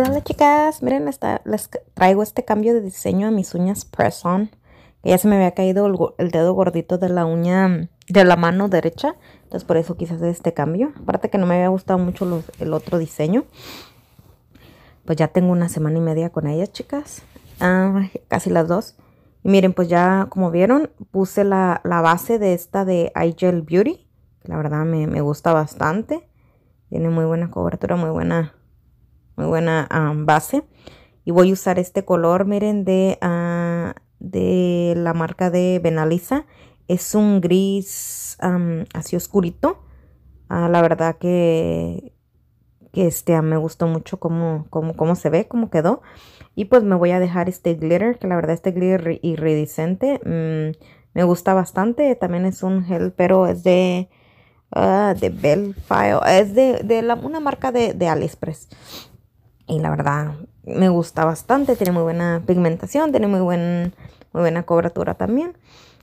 Hola, chicas, miren, les traigo este cambio de diseño a mis uñas press on. Que ya se me había caído el, dedo gordito de la uña de la mano derecha. Entonces por eso quizás este cambio. Aparte que no me había gustado mucho el otro diseño. Pues ya tengo una semana y media con ellas, chicas. Ah, casi las dos. Y miren, pues ya como vieron, puse la, base de esta de iGel Beauty. La verdad me gusta bastante. Tiene muy buena cobertura, muy buena muy buena ah, base. Y voy a usar este color, miren, de, ah, de la marca de Benaliza. Es un gris así oscurito. Ah, la verdad que, que este, me gustó mucho cómo, cómo, cómo, se ve, cómo quedó. Y pues me voy a dejar este glitter, que la verdad este glitter iridiscente mm, me gusta bastante. También es un gel, pero es de, uh, de Es de, la, una marca de, de AliExpress y la verdad me gusta bastante, tiene muy buena pigmentación, tiene muy, buen, muy buena cobertura también.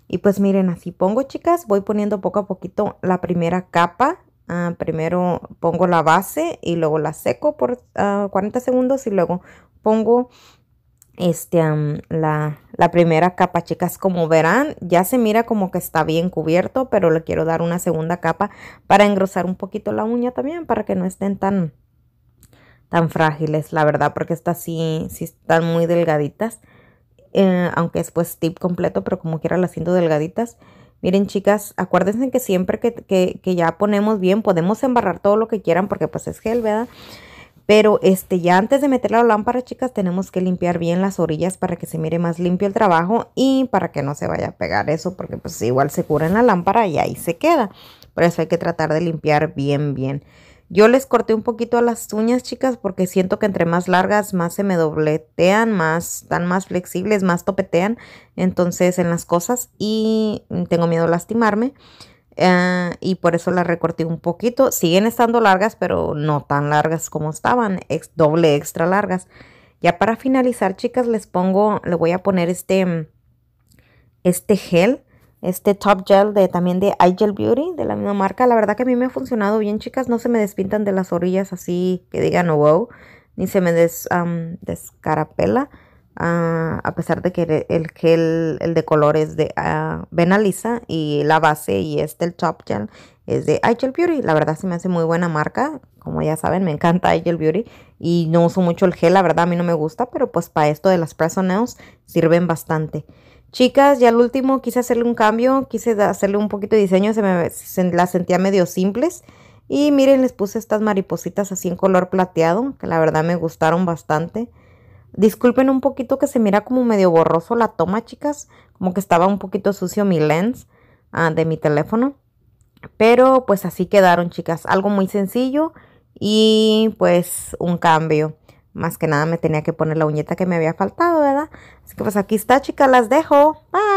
Y pues miren, así pongo chicas, voy poniendo poco a poquito la primera capa. Ah, primero pongo la base y luego la seco por 40 ah, segundos y luego pongo este, la, primera capa, chicas, como verán, ya se mira como que está bien cubierto, pero le quiero dar una segunda capa para engrosar un poquito la uña también, para que no estén tan, tan frágiles, la verdad, porque estas sí, están muy delgaditas. Eh, aunque es pues tip completo, pero como quiera las siento delgaditas. Miren chicas, acuérdense que siempre que, que, ya ponemos bien, podemos embarrar todo lo que quieran porque pues es gel, ¿verdad? Pero este, ya antes de meter la lámpara, chicas, tenemos que limpiar bien las orillas para que se mire más limpio el trabajo y para que no se vaya a pegar eso, porque pues igual se cura en la lámpara y ahí se queda. Por eso hay que tratar de limpiar bien, bien. Yo les corté un poquito a las uñas, chicas, porque siento que entre más largas, más se me dobletean, más están más flexibles, más topetean. Entonces, en las cosas y tengo miedo a lastimarme. Eh, y por eso las recorté un poquito. Siguen estando largas, pero no tan largas como estaban, doble extra largas. Ya para finalizar, chicas, les pongo, le voy a poner este, este gel este top gel de también de iGel Beauty, de la misma marca. La verdad que a mí me ha funcionado bien, chicas. No se me despintan de las orillas así que digan no wow, ni se me des, descarapela. Ah, a pesar de que el gel, el de color es de Benalisa ah, y la base y este, el top gel, es de iGel Beauty. La verdad se me hace muy buena marca. Como ya saben, me encanta iGel Beauty. Y no uso mucho el gel, la verdad a mí no me gusta, pero pues para esto de las Press sirven bastante. Chicas, ya al último quise hacerle un cambio, quise hacerle un poquito de diseño, se me sentía medio simples. Y miren, les puse estas maripositas así en color plateado, que la verdad me gustaron bastante. Disculpen un poquito que se mira como medio borroso la toma, chicas. Como que estaba un poquito sucio mi lens ah, de mi teléfono. Pero pues así quedaron, chicas. Algo muy sencillo y pues un cambio. Más que nada me tenía que poner la uñeta que me había faltado, ¿verdad? Así que pues aquí está, chicas, las dejo. Bye.